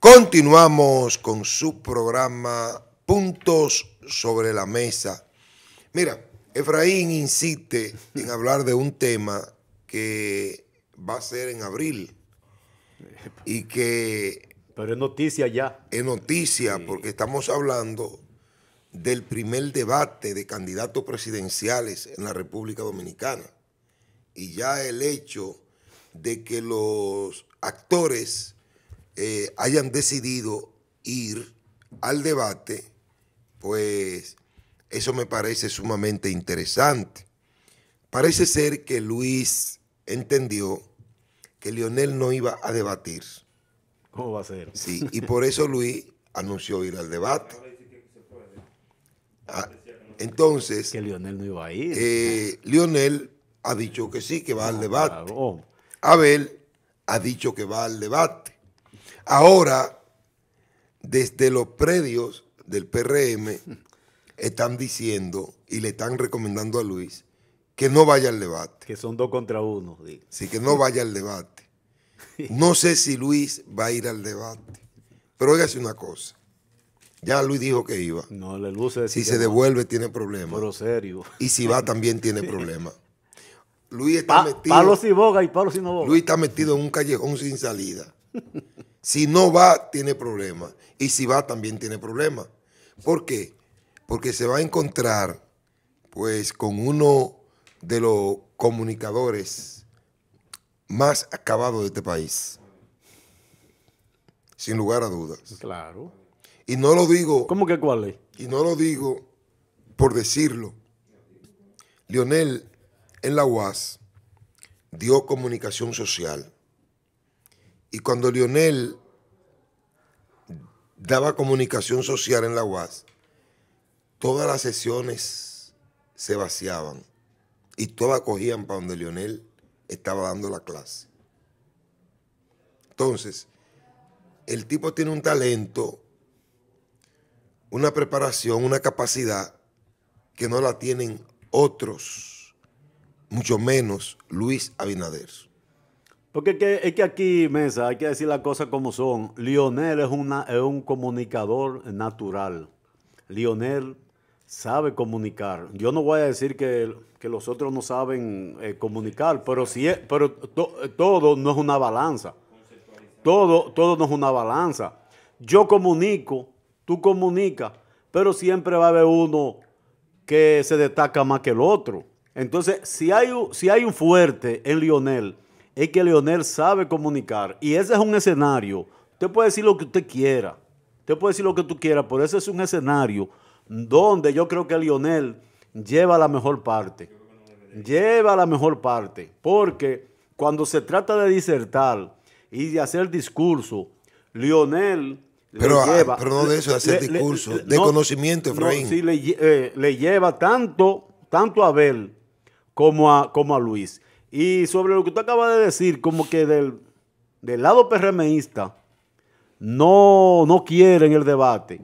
Continuamos con su programa Puntos sobre la Mesa. Mira, Efraín insiste en hablar de un tema que va a ser en abril y que... Pero es noticia ya. Es noticia porque estamos hablando del primer debate de candidatos presidenciales en la República Dominicana. Y ya el hecho de que los actores eh, hayan decidido ir al debate, pues eso me parece sumamente interesante. Parece ser que Luis entendió que Lionel no iba a debatir. ¿Cómo va a ser? Sí, y por eso Luis anunció ir al debate. Ah, entonces... Que Lionel no iba a ir. Eh, Lionel ha dicho que sí, que va al ah, debate. Abel ha dicho que va al debate. Ahora, desde los predios del PRM están diciendo y le están recomendando a Luis que no vaya al debate. Que son dos contra uno. Digo. Sí, que no vaya al debate. No sé si Luis va a ir al debate. Pero si una cosa. Ya Luis dijo que iba. No, le luce Si se devuelve tiene problemas. Pero serio. Y si va también tiene problemas. Luis está metido. Palo si boga y palo si no boga. Luis está metido en un callejón sin salida. Si no va, tiene problemas. Y si va, también tiene problema. ¿Por qué? Porque se va a encontrar pues con uno de los comunicadores más acabados de este país. Sin lugar a dudas. Claro. Y no lo digo. ¿Cómo que cuál es? Y no lo digo por decirlo. Lionel en la UAS dio comunicación social y cuando Lionel daba comunicación social en la UAS, todas las sesiones se vaciaban y todas cogían para donde Lionel estaba dando la clase. Entonces, el tipo tiene un talento, una preparación, una capacidad que no la tienen otros, mucho menos Luis Abinader. Porque es que, aquí, Mesa, hay que decir las cosas como son. Lionel es, un comunicador natural. Lionel sabe comunicar. Yo no voy a decir que, los otros no saben eh, comunicar, pero, pero todo no es una balanza. Todo, todo no es una balanza. Yo comunico, tú comunicas, pero siempre va a haber uno que se destaca más que el otro. Entonces, si hay, si hay un fuerte en Lionel, es que Lionel sabe comunicar. Y ese es un escenario. Usted puede decir lo que usted quiera. Usted puede decir lo que tú quieras, pero ese es un escenario donde yo creo que Lionel lleva la mejor parte. Lleva la mejor parte. Porque cuando se trata de disertar y de hacer discurso, Lionel... Ah, pero, no de eso, de hacer discurso, de conocimiento, Efraín. Eh, le, lleva tanto, tanto a Abel como como a Luis. Y sobre lo que tú acabas de decir, como que del, del lado PRMista no, no quieren el debate,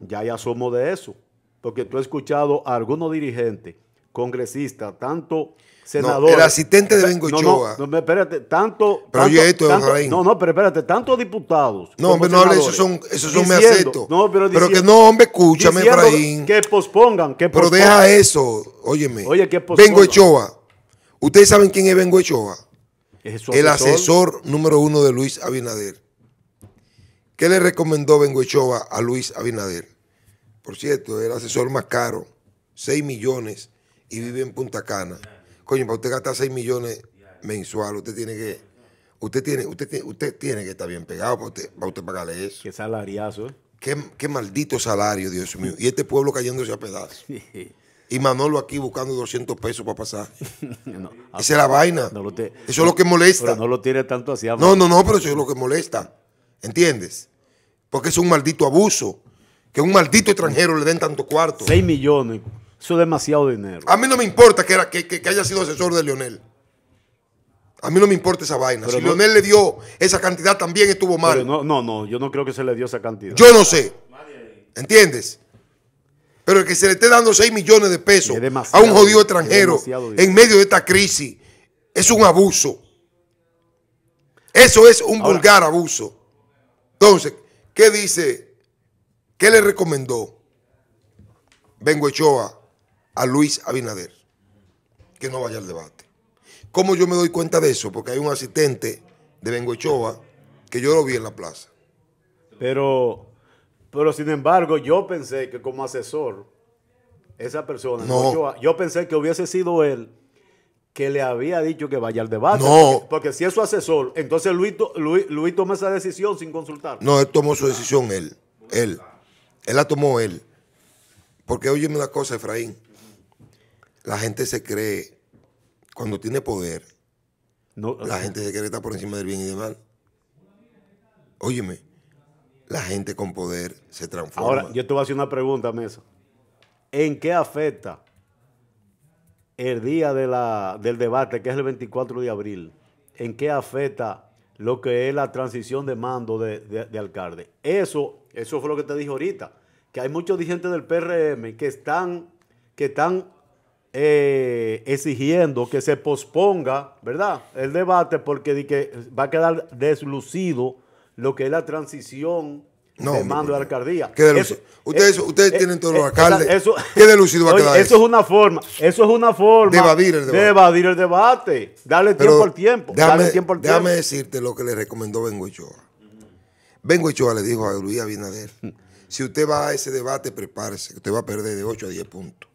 ya ya somos de eso. Porque tú has escuchado a algunos dirigentes, congresistas, tanto senadores. el asistente de Bengochoa. No, no, espérate, tanto. Proyecto de tanto, No, no, pero espérate, tantos diputados. No, hombre, no hable, esos son, esos son me acepto. pero, que no, hombre, escúchame, Efraín. Que pospongan, que pospongan. Pero deja eso, óyeme. Oye, que pospongan. Bengochoa Ustedes saben quién es Bengo el asesor? número uno de Luis Abinader. ¿Qué le recomendó Bengo a Luis Abinader? Por cierto, el asesor más caro, 6 millones y vive en Punta Cana. Coño, para usted gastar 6 millones mensual, usted tiene que usted tiene usted usted tiene que estar bien pegado para usted, usted pagarle eso. Qué salariazo. Qué, qué maldito salario, Dios mío. Y este pueblo cayéndose a pedazos. Sí. Y Manolo aquí buscando 200 pesos para pasar. Esa es la vaina. eso es lo que molesta. no lo tiene tanto hacia No, no, no, pero eso es lo que molesta. ¿Entiendes? Porque es un maldito abuso. Que un maldito extranjero le den tanto cuarto. 6 millones. Eso es demasiado dinero. A mí no me importa que, haya sido asesor de Lionel A mí no me importa esa vaina. si Lionel le dio esa cantidad, también estuvo mal. no, no, no, yo no creo que se le dio esa cantidad. Yo no sé. ¿Entiendes? Pero el que se le esté dando 6 millones de pesos a un jodido extranjero en medio de esta crisis es un abuso. Eso es un vulgar abuso. Entonces, ¿qué dice? ¿Qué le recomendó Bengoechoa a Luis Abinader? Que no vaya al debate. ¿Cómo yo me doy cuenta de eso? Porque hay un asistente de Bengoechoa que yo lo vi en la plaza. Pero pero sin embargo, yo pensé que como asesor, esa persona, no. yo pensé que hubiese sido él que le había dicho que vaya al debate. No. Porque, si es su asesor, entonces Luis, Luis, toma esa decisión sin consultar. No, él tomó su decisión él. Él. la tomó él. Porque óyeme una cosa, Efraín. La gente se cree, cuando tiene poder, no, la gente se cree que está por encima del bien y del mal. Óyeme la gente con poder se transforma. Ahora, yo te voy a hacer una pregunta, Mesa. ¿En qué afecta el día del debate, que es el 24 de abril? ¿En qué afecta lo que es la transición de mando de, alcalde? Eso, eso fue lo que te dije ahorita, que hay muchos dirigentes del PRM que están, que están eh, exigiendo que se posponga, ¿verdad? El debate porque que va a quedar deslucido lo que es la transición no, de mando de pues, alcaldía. ustedes, eh, ustedes eh, tienen todos eh, los alcaldes. Eso, qué eso. es una forma, eso es una forma de evadir el debate. Dale el debate tiempo al tiempo. Déjame, decirte lo que le recomendó Bengo Echoa le dijo a Luis Abinader, si usted va a ese debate, prepárese, usted va a perder de 8 a 10 puntos.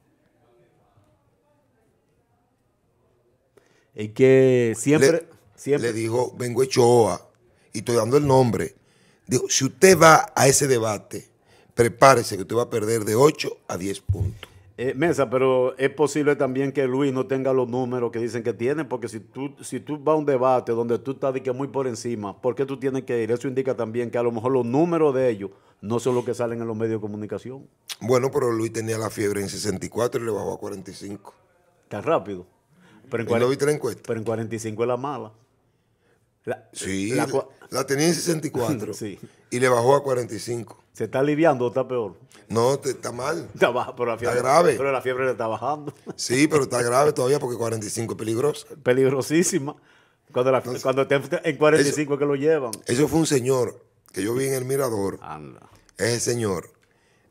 Y que siempre... Le, siempre... le dijo y estoy dando el nombre, si usted va a ese debate, prepárese que usted va a perder de 8 a 10 puntos. Eh, Mesa, pero es posible también que Luis no tenga los números que dicen que tiene, porque si tú, si tú vas a un debate donde tú estás que muy por encima, ¿por qué tú tienes que ir? Eso indica también que a lo mejor los números de ellos no son los que salen en los medios de comunicación. Bueno, pero Luis tenía la fiebre en 64 y le bajó a 45. Está rápido. Pero en, ¿Y no pero en 45 es la mala. La, sí, la, tenía en 64 y le bajó a 45. ¿Se está aliviando o está peor? No, está mal. Está, baja, pero la fiebre, grave. Pero la fiebre le está bajando. Sí, pero está grave todavía porque 45 es peligroso. Peligrosísima. Cuando, la, cuando en 45 que lo llevan. Eso fue un señor que yo vi en el mirador. Es el señor.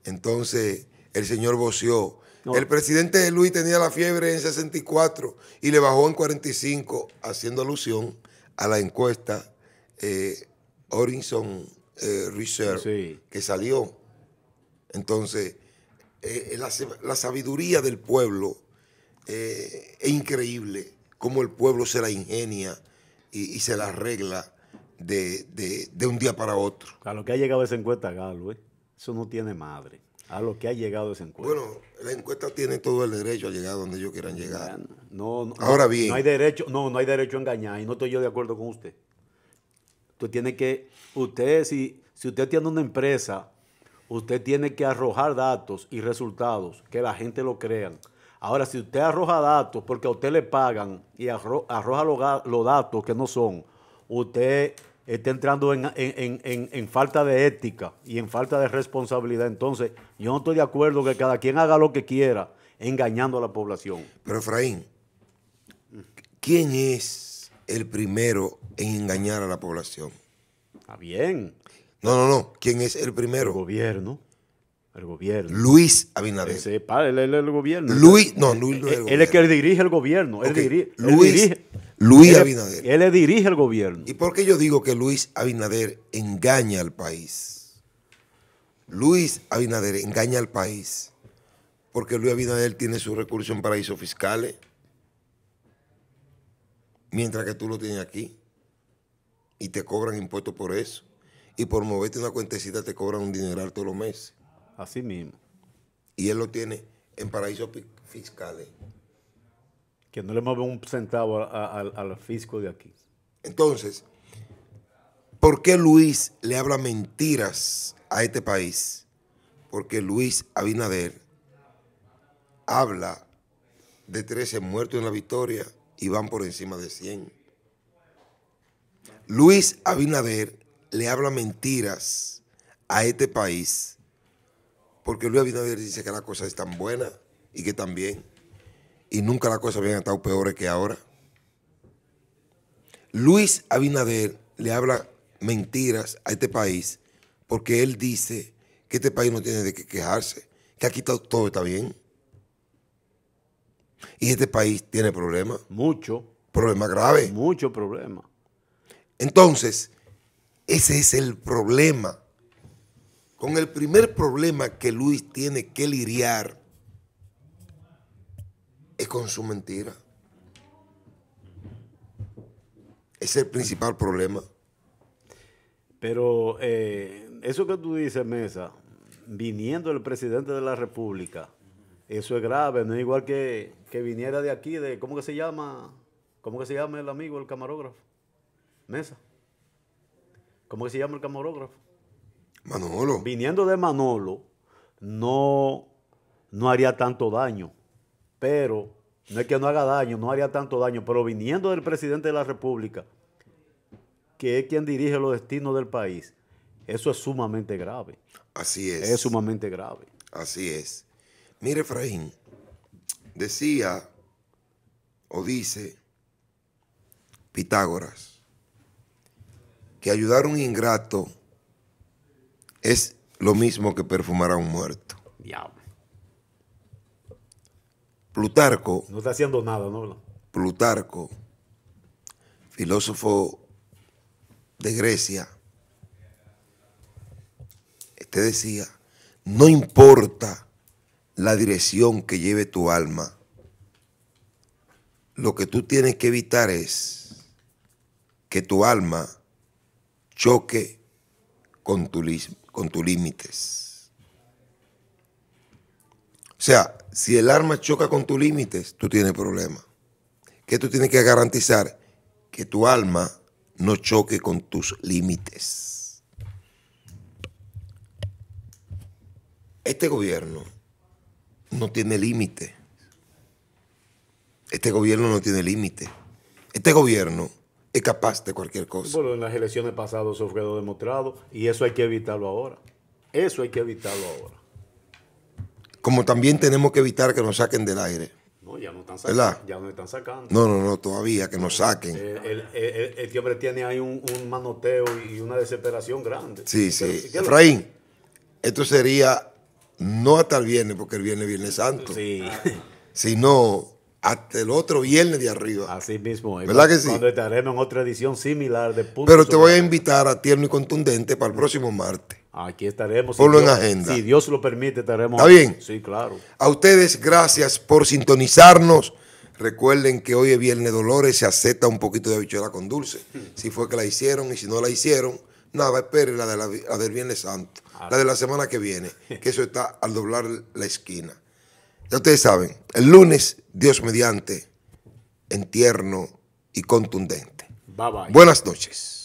Entonces, el señor voció. El presidente de Luis tenía la fiebre en 64 y le bajó en 45, haciendo alusión a la encuesta eh, Orinson eh, Research que salió. Entonces, eh, la, sabiduría del pueblo es increíble, cómo el pueblo se la ingenia y, se la arregla de, de, un día para otro. A lo que ha llegado esa encuesta, Galo, eso no tiene madre a lo que ha llegado esa encuesta. Bueno, la encuesta tiene todo el derecho a llegar donde ellos quieran llegar. No, Ahora bien. No hay derecho, no, no hay derecho a engañar y no estoy yo de acuerdo con usted. Usted tiene que, usted si, si usted tiene una empresa, usted tiene que arrojar datos y resultados que la gente lo crean. Ahora, si usted arroja datos porque a usted le pagan y arroja los datos que no son, usted está entrando en, falta de ética y en falta de responsabilidad. Entonces, yo no estoy de acuerdo que cada quien haga lo que quiera engañando a la población. Pero Efraín, ¿quién es el primero en engañar a la población? Está bien. No, no, no. ¿Quién es el primero? El gobierno. El gobierno. Luis Abinader. él, es el gobierno. Luis, no, Luis. él, que dirige el gobierno. Él dirige, Luis, Luis Abinader. Él dirige el gobierno. ¿Y por qué yo digo que Luis Abinader engaña al país? Luis Abinader engaña al país. Porque Luis Abinader tiene su recurso en paraísos fiscales. Mientras que tú lo tienes aquí. Y te cobran impuestos por eso. Y por moverte una cuentecita te cobran un dineral todos los meses. Así mismo. Y él lo tiene en paraísos fiscales. Que no le mueve un centavo al fisco de aquí. Entonces, ¿por qué Luis le habla mentiras a este país? Porque Luis Abinader habla de 13 muertos en la victoria y van por encima de 100. Luis Abinader le habla mentiras a este país porque Luis Abinader dice que las cosas están buenas y que están bien. Y nunca las cosas habían estado peores que ahora. Luis Abinader le habla mentiras a este país porque él dice que este país no tiene de qué quejarse, que aquí todo, todo está bien. Y este país tiene problemas. Mucho. Problemas graves. Mucho problema. Entonces, ese es el problema con el primer problema que Luis tiene que lidiar es con su mentira. Es el principal problema. Pero eh, eso que tú dices, Mesa, viniendo el presidente de la República, eso es grave, no es igual que, que viniera de aquí, de, ¿cómo que se llama? ¿Cómo que se llama el amigo, el camarógrafo? Mesa. ¿Cómo que se llama el camarógrafo? Manolo. Viniendo de Manolo, no, no haría tanto daño. Pero, no es que no haga daño, no haría tanto daño. Pero viniendo del presidente de la República, que es quien dirige los destinos del país, eso es sumamente grave. Así es. Es sumamente grave. Así es. Mire, Efraín, decía o dice Pitágoras que ayudar a un ingrato es lo mismo que perfumar a un muerto. Plutarco. No está haciendo nada, ¿no? Plutarco, filósofo de Grecia, te este decía, no importa la dirección que lleve tu alma, lo que tú tienes que evitar es que tu alma choque con tu, con tus límites. O sea, si el arma choca con tus límites, tú tienes problema. Que tú tienes que garantizar? Que tu alma no choque con tus límites. Este gobierno no tiene límite. Este gobierno no tiene límite. Este gobierno es capaz de cualquier cosa. Bueno, en las elecciones pasadas eso quedó demostrado y eso hay que evitarlo ahora. Eso hay que evitarlo ahora. Como también tenemos que evitar que nos saquen del aire. No, ya no están sacando. Ya no están sacando. No, no, no, todavía, que nos saquen. Eh, el, hombre tiene ahí un, manoteo y una desesperación grande. Sí, sí. Efraín, esto sería no hasta el viernes, porque el viernes es Viernes Santo. Sí. Sino hasta el otro viernes de arriba. Así mismo. ¿Verdad que sí? Cuando estaremos en otra edición similar de Punto Pero te voy a invitar a Tierno y Contundente para el próximo martes. Aquí estaremos. Ponlo si en Dios, agenda. Si Dios lo permite, estaremos. ¿Está bien? Sí, claro. A ustedes, gracias por sintonizarnos. Recuerden que hoy es Viernes Dolores, se acepta un poquito de habichuela con dulce. Si fue que la hicieron y si no la hicieron, nada, espere la, de la del Viernes Santo, la de la semana que viene, que eso está al doblar la esquina. Ya ustedes saben, el lunes, Dios mediante, en tierno y contundente. Bye bye. Buenas noches.